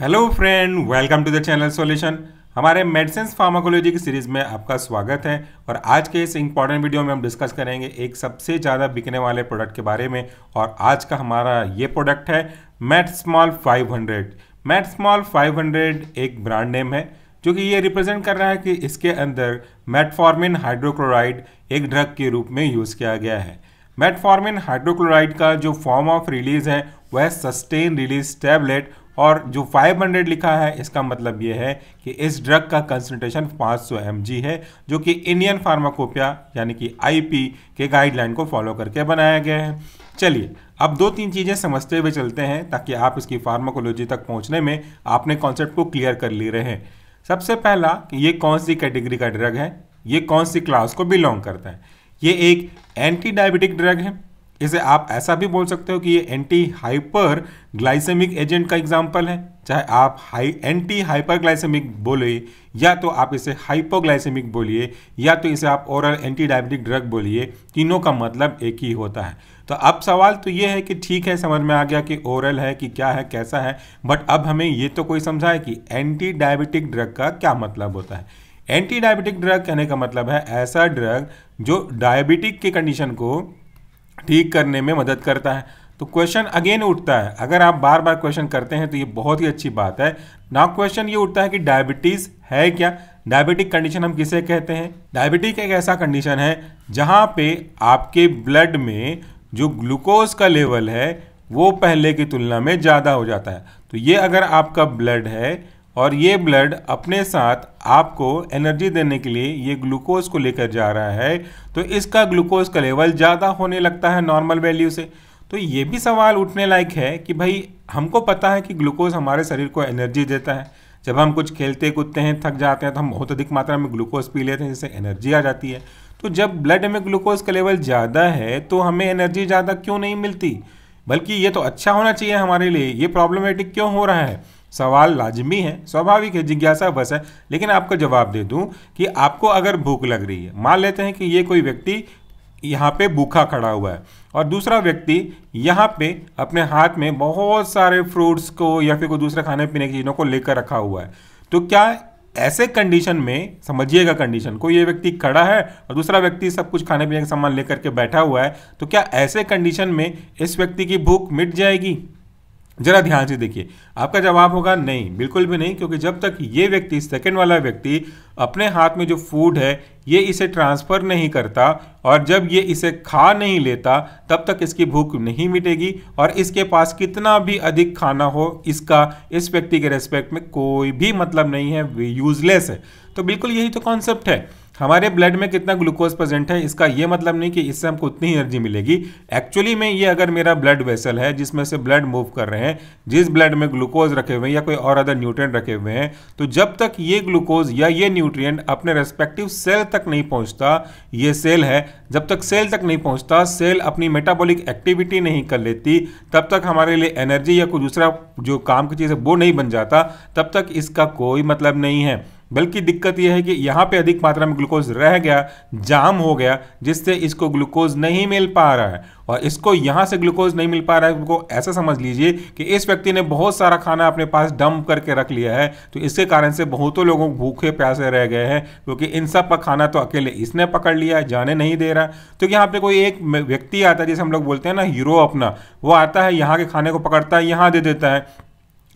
hello friend welcome to the channel solution हमारे medicines pharmacology की series में आपका स्वागत है और आज के इस इंपॉर्टेंट वीडियो में हम डिस्कस करेंगे एक सबसे ज़्यादा बिकने वाले प्रोडक्ट के बारे में और आज का हमारा ये प्रोडक्ट है मैट स्मॉल 500 मैट स्मॉल 500 एक ब्रांड नेम है जो कि ये रिप्रेजेंट कर रहा है कि इसके अंदर मेटफॉर्मिन हाइड्रोक्लोराइड एक ड्रग के रूप में यूज़ किया गया है मेटफॉर्मिन हाइड्रोक्लोराइड का जो फॉर्म ऑफ रिलीज़ है वह सस्टेन रिलीज टैबलेट और जो 500 लिखा है इसका मतलब ये है कि इस ड्रग का कंसनट्रेशन 500 सौ है जो कि इंडियन फार्माकोपिया यानी कि आईपी के गाइडलाइन को फॉलो करके बनाया गया है चलिए अब दो तीन चीज़ें समझते हुए चलते हैं ताकि आप इसकी फार्माकोलॉजी तक पहुंचने में आपने कॉन्सेप्ट को क्लियर कर ले रहे हैं सबसे पहला कि ये कौन सी कैटेगरी का ड्रग है ये कौन सी क्लास को बिलोंग करता है ये एक एंटी डायबिटिक ड्रग है इसे आप ऐसा भी बोल सकते हो कि ये एंटी हाइपर ग्लाइसेमिक एजेंट का एग्जाम्पल है चाहे आप हाई एंटी हाइपर ग्लाइसेमिक बोले या तो आप इसे हाइपोग्लाइसेमिक बोलिए या तो इसे आप ओरल एंटी डायबिटिक ड्रग बोलिए तीनों का मतलब एक ही होता है तो अब सवाल तो ये है कि ठीक है समझ में आ गया कि ओरल है कि क्या है कैसा है बट अब हमें ये तो कोई समझाए कि एंटी डायबिटिक ड्रग का क्या मतलब होता है एंटी डायबिटिक ड्रग कहने का मतलब है ऐसा ड्रग जो डायबिटिक के कंडीशन को ठीक करने में मदद करता है तो क्वेश्चन अगेन उठता है अगर आप बार बार क्वेश्चन करते हैं तो ये बहुत ही अच्छी बात है ना क्वेश्चन ये उठता है कि डायबिटीज़ है क्या डायबिटिक कंडीशन हम किसे कहते हैं डायबिटिक एक ऐसा कंडीशन है जहाँ पे आपके ब्लड में जो ग्लूकोज का लेवल है वो पहले की तुलना में ज़्यादा हो जाता है तो ये अगर आपका ब्लड है और ये ब्लड अपने साथ आपको एनर्जी देने के लिए ये ग्लूकोज को लेकर जा रहा है तो इसका ग्लूकोज का लेवल ज़्यादा होने लगता है नॉर्मल वैल्यू से तो ये भी सवाल उठने लायक है कि भाई हमको पता है कि ग्लूकोज हमारे शरीर को एनर्जी देता है जब हम कुछ खेलते कूदते हैं थक जाते हैं तो हम बहुत अधिक मात्रा में ग्लूकोज पी लेते हैं जिससे एनर्जी आ जाती है तो जब ब्लड में ग्लूकोज का लेवल ज़्यादा है तो हमें एनर्जी ज़्यादा क्यों नहीं मिलती बल्कि ये तो अच्छा होना चाहिए हमारे लिए ये प्रॉब्लमेटिक क्यों हो रहा है सवाल लाजमी है स्वाभाविक है जिज्ञासा बस है लेकिन आपको जवाब दे दूं कि आपको अगर भूख लग रही है मान लेते हैं कि ये कोई व्यक्ति यहाँ पे भूखा खड़ा हुआ है और दूसरा व्यक्ति यहाँ पे अपने हाथ में बहुत सारे फ्रूट्स को या फिर कोई दूसरे खाने पीने की चीज़ों को लेकर रखा हुआ है तो क्या ऐसे कंडीशन में समझिएगा कंडीशन कोई ये व्यक्ति खड़ा है और दूसरा व्यक्ति सब कुछ खाने पीने का सामान लेकर के बैठा हुआ है तो क्या ऐसे कंडीशन में इस व्यक्ति की भूख मिट जाएगी जरा ध्यान से देखिए आपका जवाब होगा नहीं बिल्कुल भी नहीं क्योंकि जब तक ये व्यक्ति सेकंड वाला व्यक्ति अपने हाथ में जो फूड है ये इसे ट्रांसफ़र नहीं करता और जब ये इसे खा नहीं लेता तब तक इसकी भूख नहीं मिटेगी और इसके पास कितना भी अधिक खाना हो इसका इस व्यक्ति के रेस्पेक्ट में कोई भी मतलब नहीं है यूज़लेस है तो बिल्कुल यही तो कॉन्सेप्ट है हमारे ब्लड में कितना ग्लूकोज प्रेजेंट है इसका ये मतलब नहीं कि इससे हमको उतनी एनर्जी मिलेगी एक्चुअली में ये अगर मेरा ब्लड वेसल है जिसमें से ब्लड मूव कर रहे हैं जिस ब्लड में ग्लूकोज रखे हुए हैं या कोई और अदर न्यूट्रिएंट रखे हुए हैं तो जब तक ये ग्लूकोज या ये न्यूट्रिएंट अपने रेस्पेक्टिव सेल तक नहीं पहुंचता ये सेल है जब तक सेल तक नहीं पहुंचता सेल अपनी मेटाबॉलिक एक्टिविटी नहीं कर लेती तब तक हमारे लिए एनर्जी या कोई दूसरा जो काम की चीज़ है वो नहीं बन जाता तब तक इसका कोई मतलब नहीं है बल्कि दिक्कत यह है कि यहाँ पे अधिक मात्रा में ग्लूकोज रह गया जाम हो गया जिससे इसको ग्लूकोज नहीं मिल पा रहा है और इसको यहाँ से ग्लूकोज नहीं मिल पा रहा है उनको ऐसा समझ लीजिए कि इस व्यक्ति ने बहुत सारा खाना अपने पास डंप करके रख लिया है तो इसके कारण से बहुतों लोगों भूखे प्यासे रह गए हैं क्योंकि इन सब का खाना तो अकेले इसने पकड़ लिया है जाने नहीं दे रहा तो यहाँ पर कोई एक व्यक्ति आता है जिसे हम लोग बोलते हैं ना हीरो अपना वो आता है यहाँ के खाने को पकड़ता है यहाँ दे देता है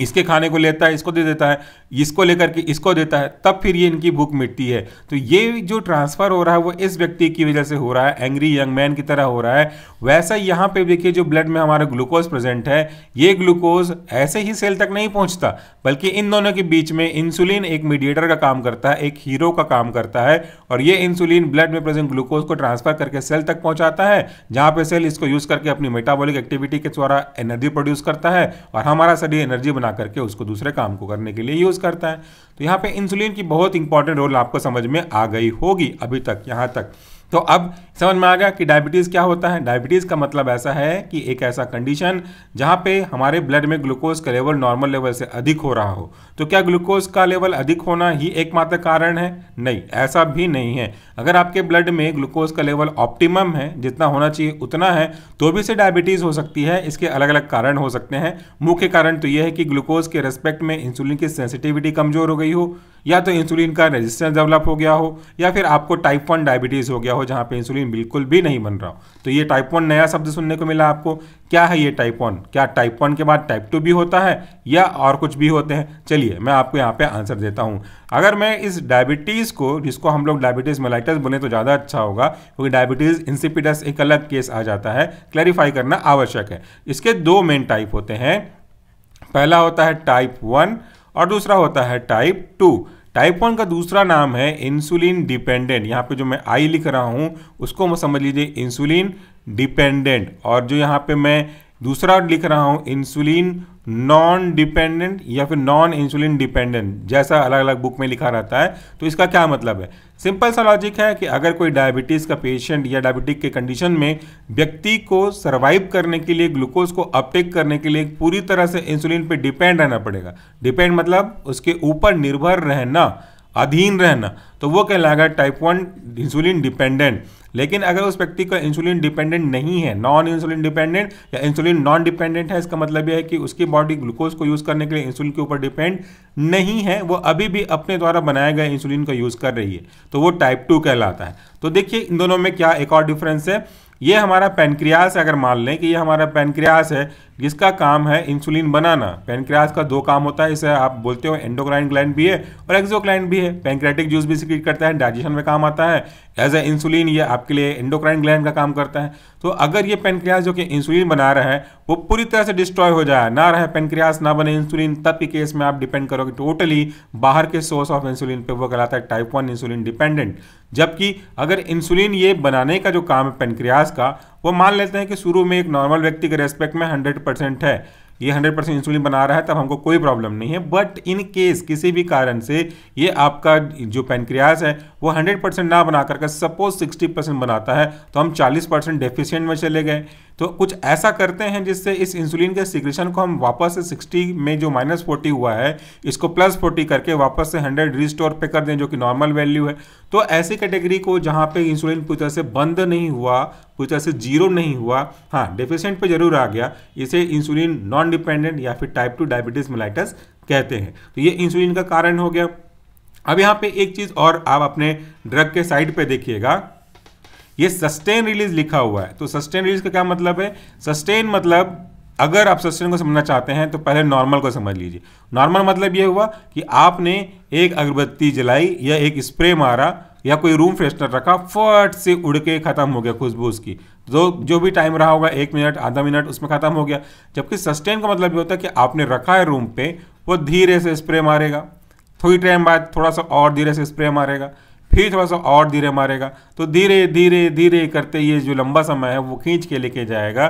इसके खाने को लेता है इसको दे देता है इसको लेकर के इसको देता है तब फिर ये इनकी भूख मिटती है तो ये जो ट्रांसफ़र हो रहा है वो इस व्यक्ति की वजह से हो रहा है एंग्री यंग मैन की तरह हो रहा है वैसा यहाँ पे देखिए जो ब्लड में हमारा ग्लूकोज प्रेजेंट है ये ग्लूकोज ऐसे ही सेल तक नहीं पहुँचता बल्कि इन दोनों के बीच में इंसुलिन एक मीडिएटर का काम करता है एक हीरो का काम करता है और ये इंसुलिन ब्लड में प्रेजेंट ग्लूकोज को ट्रांसफ़र करके सेल तक पहुँचाता है जहाँ पर सेल इसको यूज़ करके अपनी मेटाबॉलिक एक्टिविटी के द्वारा एनर्जी प्रोड्यूस करता है और हमारा शरीर एनर्जी बना करके उसको दूसरे काम को करने के लिए यूज़ करता है तो यहाँ पे इंसुलिन की बहुत इंपॉर्टेंट रोल आपको समझ में आ गई होगी अभी तक यहाँ तक तो अब समझ में आ गया कि डायबिटीज़ क्या होता है डायबिटीज़ का मतलब ऐसा है कि एक ऐसा कंडीशन जहाँ पे हमारे ब्लड में ग्लूकोज का लेवल नॉर्मल लेवल से अधिक हो रहा हो तो क्या ग्लूकोज का लेवल अधिक होना ही एकमात्र कारण है नहीं ऐसा भी नहीं है अगर आपके ब्लड में ग्लूकोज का लेवल ऑप्टिमम है जितना होना चाहिए उतना है तो भी से डायबिटीज़ हो सकती है इसके अलग अलग कारण हो सकते हैं मुख्य कारण तो यह है कि ग्लूकोज के रेस्पेक्ट में इंसुलिन की सेंसिटिविटी कमज़ोर हो गई हो या तो इंसुलिन का रेजिस्टेंस डेवलप हो गया हो या फिर आपको टाइप वन डायबिटीज़ हो गया हो जहाँ पे इंसुलिन बिल्कुल भी नहीं बन रहा हो तो ये टाइप वन नया शब्द सुनने को मिला आपको क्या है ये टाइप वन क्या टाइप वन के बाद टाइप टू भी होता है या और कुछ भी होते हैं चलिए मैं आपको यहाँ पे आंसर देता हूँ अगर मैं इस डायबिटीज़ को जिसको हम लोग डायबिटीज़ मेलाइटस बोले तो ज़्यादा अच्छा होगा क्योंकि डायबिटीज़ इंसिपिडस एक अलग केस आ जाता है क्लैरिफाई करना आवश्यक है इसके दो मेन टाइप होते हैं पहला होता है टाइप वन और दूसरा होता है टाइप टू टाइप वन का दूसरा नाम है इंसुलिन डिपेंडेंट यहाँ पे जो मैं आई लिख रहा हूँ उसको समझ लीजिए इंसुलिन डिपेंडेंट और जो यहाँ पे मैं दूसरा लिख रहा हूँ इंसुलिन नॉन डिपेंडेंट या फिर नॉन इंसुलिन डिपेंडेंट जैसा अलग अलग बुक में लिखा रहता है तो इसका क्या मतलब है सिंपल सा लॉजिक है कि अगर कोई डायबिटीज़ का पेशेंट या डायबिटिक के कंडीशन में व्यक्ति को सर्वाइव करने के लिए ग्लूकोज को अपटेक करने के लिए पूरी तरह से इंसुलिन पे डिपेंड रहना पड़ेगा डिपेंड मतलब उसके ऊपर निर्भर रहना अधीन रहना तो वो कहलाएगा टाइप वन इंसुलिन डिपेंडेंट लेकिन अगर उस व्यक्ति का इंसुलिन डिपेंडेंट नहीं है नॉन इंसुलिन डिपेंडेंट या इंसुलिन नॉन डिपेंडेंट है इसका मतलब यह है कि उसकी बॉडी ग्लूकोज को यूज़ करने के लिए इंसुलिन के ऊपर डिपेंड नहीं है वो अभी भी अपने द्वारा बनाया गया इंसुलिन का यूज़ कर रही है तो वो टाइप टू कहलाता है तो देखिए इन दोनों में क्या एक और डिफरेंस है ये हमारा पेनक्रियास अगर मान लें कि ये हमारा पेनक्रियास है जिसका काम है इंसुलिन बनाना पेनक्रियास का दो काम होता है इसे आप बोलते हो एंडोक्राइन ग्लैंड भी है और एक्सोक्लाइन भी है पेनक्रेटिक जूस भी सिक्रीट करता है डाइजेशन में काम आता है एज ए इंसुलिन ये आपके लिए एंडोक्राइन ग्लैंड का काम करता है तो अगर ये पेनक्रियास जो कि इंसुलिन बना रहे हैं वो पूरी तरह से डिस्ट्रॉय हो जाए ना रहे पेनक्रियास ना बने इंसुलिन तब के केस में आप डिपेंड करोगे टोटली बाहर के सोर्स ऑफ इंसुलिन पे वो कहलाता है टाइप वन इंसुलिन डिपेंडेंट जबकि अगर इंसुलिन ये बनाने का जो काम है पेनक्रियाज का वो मान लेते हैं कि शुरू में एक नॉर्मल व्यक्ति के रेस्पेक्ट में हंड्रेड परसेंट है ये हंड्रेड परसेंट इंसुलिन बना रहा है तब हमको कोई प्रॉब्लम नहीं है बट इन केस किसी भी कारण से ये आपका जो पेनक्रियाज है वो हंड्रेड परसेंट ना बना करके सपोज सिक्सटी परसेंट बनाता है तो हम चालीस परसेंट डेफिशियंट में चले गए तो कुछ ऐसा करते हैं जिससे इस इंसुलिन के सिक्रेशन को हम वापस से सिक्सटी में जो माइनस फोर्टी हुआ है इसको प्लस फोर्टी करके वापस से हंड्रेड रिस्टोर पे कर दें जो कि नॉर्मल वैल्यू है तो ऐसी कैटेगरी को जहाँ पे इंसुलिन पूरी तरह से बंद नहीं हुआ पूरी तरह से जीरो नहीं हुआ हाँ डिफिशेंट पे जरूर आ गया इसे इंसुलिन नॉन डिपेंडेंट या फिर टाइप टू डायबिटीज मिलाइटस कहते हैं तो ये इंसुलिन का कारण हो गया अब यहाँ पे एक चीज़ और आप अपने ड्रग के साइड पे देखिएगा ये सस्टेन रिलीज लिखा हुआ है तो सस्टेन रिलीज का क्या मतलब है सस्टेन मतलब अगर आप सस्टेन को समझना चाहते हैं तो पहले नॉर्मल को समझ लीजिए नॉर्मल मतलब ये हुआ कि आपने एक अगरबत्ती जलाई या एक स्प्रे मारा या कोई रूम फ्रेशनर रखा फट से उड़ के ख़त्म हो गया खुशबू उसकी जो तो जो भी टाइम रहा होगा एक मिनट आधा मिनट उसमें ख़त्म हो गया जबकि सस्टेन का मतलब ये होता है कि आपने रखा है रूम पे वो धीरे से स्प्रे मारेगा थोड़ी टाइम बाद थोड़ा सा और धीरे से स्प्रे मारेगा फिर थोड़ा सा और धीरे मारेगा तो धीरे धीरे धीरे करते ये जो लंबा समय है वो खींच के लेके जाएगा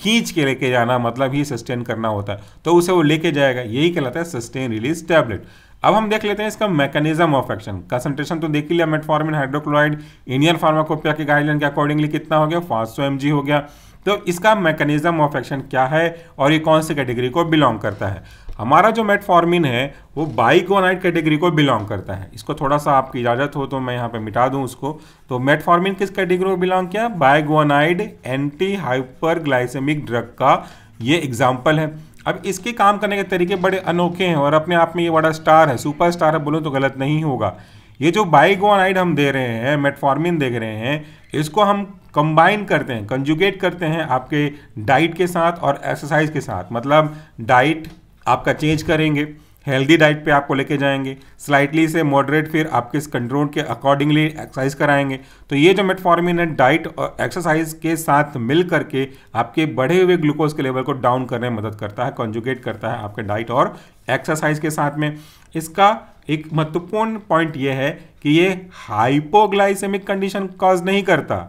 खींच के लेके जाना मतलब ही सस्टेन करना होता है तो उसे वो लेके जाएगा यही कहलाता है सस्टेन रिलीज टैबलेट अब हम देख लेते हैं इसका मैकेनिज्म ऑफ एक्शन कंसंट्रेशन तो देख लिया मेटफॉर्मिन हाइड्रोक्लोराइड इंडियन फार्माकोपिया के गाइडलाइन के अकॉर्डिंगली कितना हो गया फास्ट सौ हो गया तो इसका मैकेनिज्म ऑफ एक्शन क्या है और ये कौन सी कैटेगरी को बिलोंग करता है हमारा जो मेटफॉर्मिन है वो बाइकोनाइट कैटेगरी को बिलोंग करता है इसको थोड़ा सा आपकी इजाज़त हो तो मैं यहाँ पे मिटा दूँ उसको तो मेटफॉर्मिन किस कैटेगरी को बिलोंग किया बाइगोनाइड एंटी हाइपरग्लाइसेमिक ड्रग का ये एग्जाम्पल है अब इसके काम करने के तरीके बड़े अनोखे हैं और अपने आप में ये बड़ा स्टार है सुपर स्टार है बोलूँ तो गलत नहीं होगा ये जो बाइगोनाइड हम दे रहे हैं मेटफॉर्मिन देख रहे हैं इसको हम कंबाइन करते हैं कंजुगेट करते हैं आपके डाइट के साथ और एक्सरसाइज के साथ मतलब डाइट आपका चेंज करेंगे हेल्दी डाइट पे आपको लेके जाएंगे स्लाइटली से मॉडरेट फिर आपके इस कंट्रोल के अकॉर्डिंगली एक्सरसाइज कराएंगे तो ये जो मेटफॉर्मिन है डाइट और एक्सरसाइज के साथ मिल करके आपके बढ़े हुए ग्लूकोज के लेवल को डाउन करने में मदद करता है कॉन्जुगेट करता है आपके डाइट और एक्सरसाइज के साथ में इसका एक महत्वपूर्ण पॉइंट ये है कि ये हाइपोग्लाइसेमिक कंडीशन कॉज नहीं करता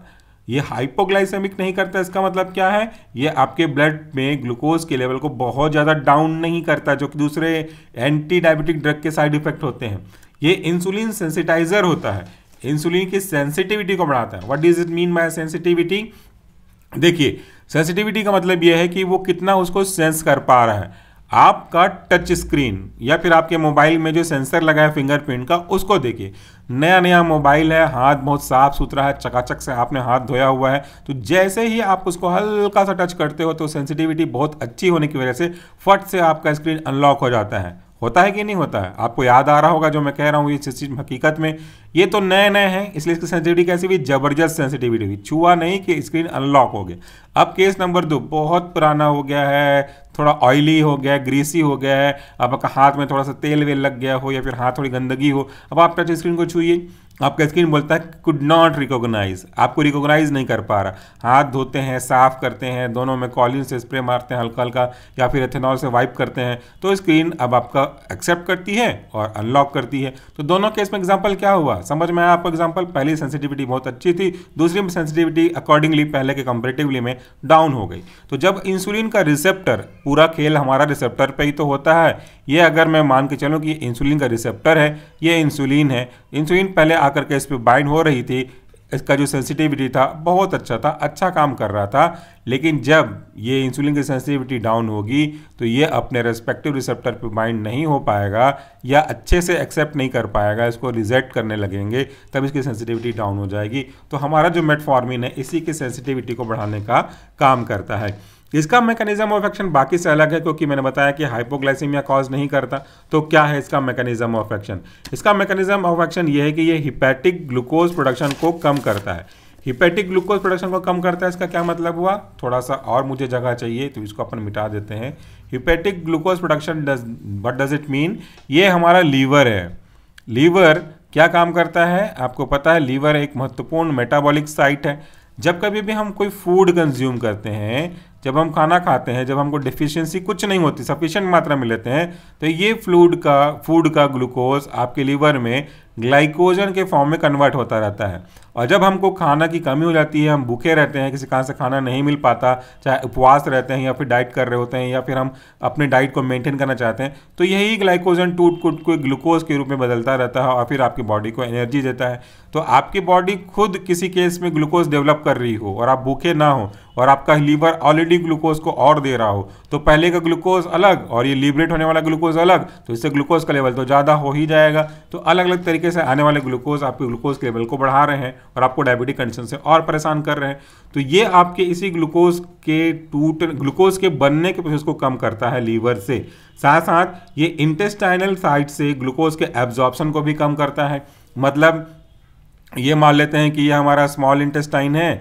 ये हाइपोग्लाइसेमिक नहीं करता इसका मतलब क्या है ये आपके ब्लड में ग्लूकोज के लेवल को बहुत ज़्यादा डाउन नहीं करता जो कि दूसरे एंटी डायबिटिक ड्रग के साइड इफेक्ट होते हैं ये इंसुलिन सेंसिटाइजर होता है इंसुलिन की सेंसिटिविटी को बढ़ाता है what is it mean by sensitivity देखिए सेंसिटिविटी का मतलब यह है कि वो कितना उसको सेंस कर पा रहा है आपका टच स्क्रीन या फिर आपके मोबाइल में जो सेंसर लगा है फिंगरप्रिंट का उसको देखिए नया नया मोबाइल है हाथ बहुत साफ सुथरा है चकाचक से आपने हाथ धोया हुआ है तो जैसे ही आप उसको हल्का सा टच करते हो तो सेंसिटिविटी बहुत अच्छी होने की वजह से फट से आपका स्क्रीन अनलॉक हो जाता है होता है कि नहीं होता है आपको याद आ रहा होगा जो मैं कह रहा हूँ ये चीज़ हकीकत में ये तो नए नए हैं इसलिए इसकी सेंसिटिविटी कैसी हुई जबरदस्त सेंसिटिविटी हुई छुआ नहीं कि स्क्रीन अनलॉक हो गया अब केस नंबर दो बहुत पुराना हो गया है थोड़ा ऑयली हो गया ग्रीसी हो गया है अब आपका हाथ में थोड़ा सा तेल वेल लग गया हो या फिर हाथ थोड़ी गंदगी हो अब आप टच स्क्रीन को छूइए आपका स्क्रीन बोलता है कुड नॉट रिकोगनाइज आपको रिकॉग्नाइज नहीं कर पा रहा हाथ धोते हैं साफ करते हैं दोनों में कॉलिन से स्प्रे मारते हैं हल्का हल्का या फिर एथेनॉल से वाइप करते हैं तो स्क्रीन अब आपका एक्सेप्ट करती है और अनलॉक करती है तो दोनों केस में एग्जाम्पल क्या हुआ समझ में आया आपको एग्जाम्पल पहली सेंसिटिविटी बहुत अच्छी थी दूसरी सेंसिटिविटी अकॉर्डिंगली पहले के कंपेरेटिवली में डाउन हो गई तो जब इंसुलिन का रिसेप्टर पूरा खेल हमारा रिसेप्टर पर ही तो होता है ये अगर मैं मान के चलूँ कि ये इंसुलिन का रिसेप्टर है ये इंसुलिन है इंसुलिन पहले आकर के इस पर बाइंड हो रही थी इसका जो सेंसिटिविटी था बहुत अच्छा था अच्छा काम कर रहा था लेकिन जब ये इंसुलिन की सेंसिटिविटी डाउन होगी तो ये अपने रेस्पेक्टिव रिसेप्टर पर बाइंड नहीं हो पाएगा या अच्छे से एक्सेप्ट नहीं कर पाएगा इसको रिजेक्ट करने लगेंगे तब इसकी सेंसिटिविटी डाउन हो जाएगी तो हमारा जो मेटफॉर्मिन है इसी की सेंसिटिविटी को बढ़ाने का काम करता है इसका मैकेनिज्म ऑफ एक्शन बाकी से अलग है क्योंकि मैंने बताया कि हाइपोग्लाइसीमिया कॉज नहीं करता तो क्या है इसका मैकेनिज्म ऑफ एक्शन इसका मैकेनिज्म ऑफ एक्शन ये है कि ये हिपैटिक ग्लूकोज प्रोडक्शन को कम करता है हिपेटिक ग्लूकोज प्रोडक्शन को कम करता है इसका क्या मतलब हुआ थोड़ा सा और मुझे जगह चाहिए तो इसको अपन मिटा देते हैं hepatic glucose production what does it mean ये हमारा लीवर है लीवर क्या काम करता है आपको पता है लीवर एक महत्वपूर्ण मेटाबॉलिक साइट है जब कभी भी हम कोई फूड कंज्यूम करते हैं जब हम खाना खाते हैं जब हमको डिफिशियंसी कुछ नहीं होती सफिशियंट मात्रा में लेते हैं तो ये फ्लूड का फूड का ग्लूकोज आपके लीवर में ग्लाइकोजन के फॉर्म में कन्वर्ट होता रहता है और जब हमको खाना की कमी हो जाती है हम भूखे रहते हैं किसी कारण से खाना नहीं मिल पाता चाहे उपवास रहते हैं या फिर डाइट कर रहे होते हैं या फिर हम अपने डाइट को मेंटेन करना चाहते हैं तो यही ग्लाइकोजन टूट कूट को ग्लूकोज के रूप में बदलता रहता है और फिर आपकी बॉडी को एनर्जी देता है तो आपकी बॉडी खुद किसी केस में ग्लूकोज डेवलप कर रही हो और आप भूखे ना हो और आपका लीवर ऑलरेडी ग्लूकोज को और दे रहा हो तो पहले का ग्लूकोज अलग और ये लिबरेट होने वाला ग्लूकोज अलग तो इससे ग्लूकोज का लेवल तो ज़्यादा हो ही जाएगा तो अलग अलग तरीके तरीके से आने वाले ग्लूकोज आपके ग्लूकोज के लेवल को बढ़ा रहे हैं और आपको डायबिटिक कंडीशन से और परेशान कर रहे हैं तो ये आपके इसी ग्लूकोज के टूट ग्लूकोज के बनने के प्रोसेस को कम करता है लीवर से साथ साथ ये इंटेस्टाइनल साइड से ग्लूकोज के एब्जॉर्प्शन को भी कम करता है मतलब ये मान लेते हैं कि ये हमारा स्मॉल इंटेस्टाइन है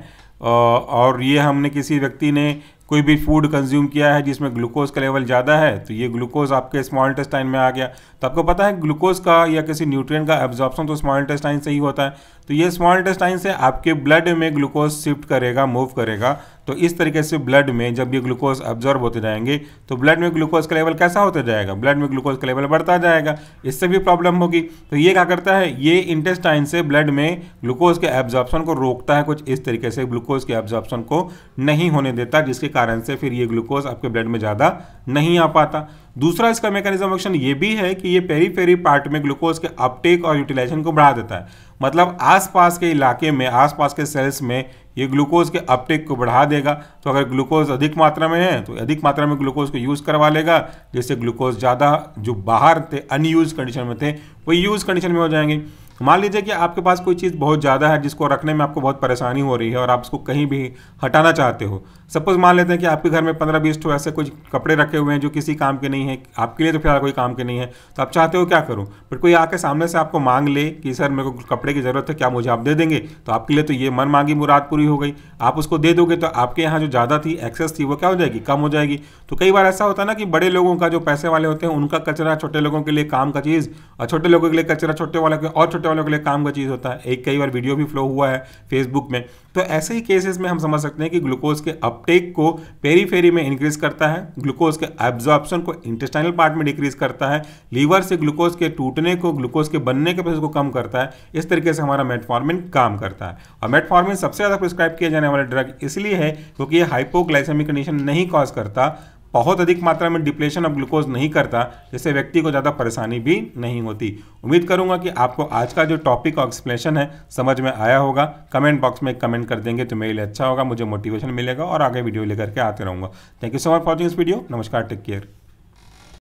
और ये हमने किसी व्यक्ति ने कोई भी फूड कंज्यूम किया है जिसमें ग्लूकोज का लेवल ज़्यादा है तो ये ग्लूकोज आपके स्मॉल टेस्टाइन में आ गया तो आपको पता है ग्लूकोज का या किसी न्यूट्रिएंट का एब्जॉर्प्शन तो स्मॉल टेस्टाइन से ही होता है तो ये स्मॉल टेस्टाइन से आपके ब्लड में ग्लूकोज शिफ्ट करेगा मूव करेगा तो इस तरीके से ब्लड में जब ये ग्लूकोज ऑब्जॉर्ब होते जाएंगे तो ब्लड में ग्लूकोज का लेवल कैसा होता जाएगा ब्लड में ग्लूकोज का लेवल बढ़ता जाएगा इससे भी प्रॉब्लम होगी तो ये क्या करता है ये इंटेस्टाइन से ब्लड में ग्लूकोज के एब्जॉर्प्शन को रोकता है कुछ इस तरीके से ग्लूकोज के एब्जॉर्प्शन को नहीं होने देता जिसके कारण से फिर ये ग्लूकोज आपके ब्लड में ज़्यादा नहीं आ पाता दूसरा इसका मैकेनिज्म ऑप्शन ये भी है कि ये पेरी पेरी पार्ट में ग्लूकोज के अपटेक और यूटिलाइजेशन को बढ़ा देता है मतलब आसपास के इलाके में आसपास के सेल्स में ये ग्लूकोज के अपटेक को बढ़ा देगा तो अगर ग्लूकोज अधिक मात्रा में है तो अधिक मात्रा में ग्लूकोज को यूज़ करवा लेगा जिससे ग्लूकोज ज़्यादा जो बाहर थे अनयूज कंडीशन में थे वो यूज़ कंडीशन में हो जाएंगे मान लीजिए कि आपके पास कोई चीज़ बहुत ज़्यादा है जिसको रखने में आपको बहुत परेशानी हो रही है और आप उसको कहीं भी हटाना चाहते हो सपोज मान लेते हैं कि आपके घर में पंद्रह बीस ठो ऐसे कुछ कपड़े रखे हुए हैं जो किसी काम के नहीं है आपके लिए तो फिलहाल कोई काम के नहीं है तो आप चाहते हो क्या करूँ बट कोई आके सामने से आपको मांग ले कि सर मेरे को कपड़े की ज़रूरत है क्या मुझे आप दे देंगे तो आपके लिए तो ये मन मांगी मुराद पूरी हो गई आप उसको दे दोगे तो आपके यहाँ जो ज़्यादा थी एक्सेस थी वो क्या हो जाएगी कम हो जाएगी तो कई बार ऐसा होता है ना कि बड़े लोगों का जो पैसे वाले होते हैं उनका कचरा छोटे लोगों के लिए काम का चीज़ और छोटे लोगों के लिए कचरा छोटे वाले और छोटे करने वालों के लिए काम का चीज़ होता है एक कई बार वीडियो भी फ्लो हुआ है फेसबुक में तो ऐसे ही केसेस में हम समझ सकते हैं कि ग्लूकोज के अपटेक को पेरीफेरी में इंक्रीज करता है ग्लूकोज के एब्जॉर्प्शन को इंटेस्टाइनल पार्ट में डिक्रीज करता है लीवर से ग्लूकोज के टूटने को ग्लूकोज के बनने के प्रोसेस को कम करता है इस तरीके से हमारा मेटफॉर्मिन काम करता है और मेटफॉर्मिन सबसे ज़्यादा प्रिस्क्राइब किया जाने वाला ड्रग इसलिए है क्योंकि ये हाइपोग्लाइसेमिक कंडीशन नहीं कॉज करता बहुत अधिक मात्रा में डिप्लेशन ऑफ ग्लूकोज नहीं करता जिससे व्यक्ति को ज़्यादा परेशानी भी नहीं होती उम्मीद करूंगा कि आपको आज का जो टॉपिक और एक्सप्लेनेशन है समझ में आया होगा कमेंट बॉक्स में कमेंट कर देंगे तो मेरे लिए अच्छा होगा मुझे मोटिवेशन मिलेगा और आगे वीडियो लेकर के आते रहूँगा thank you so much watching इस वीडियो नमस्कार टेक केयर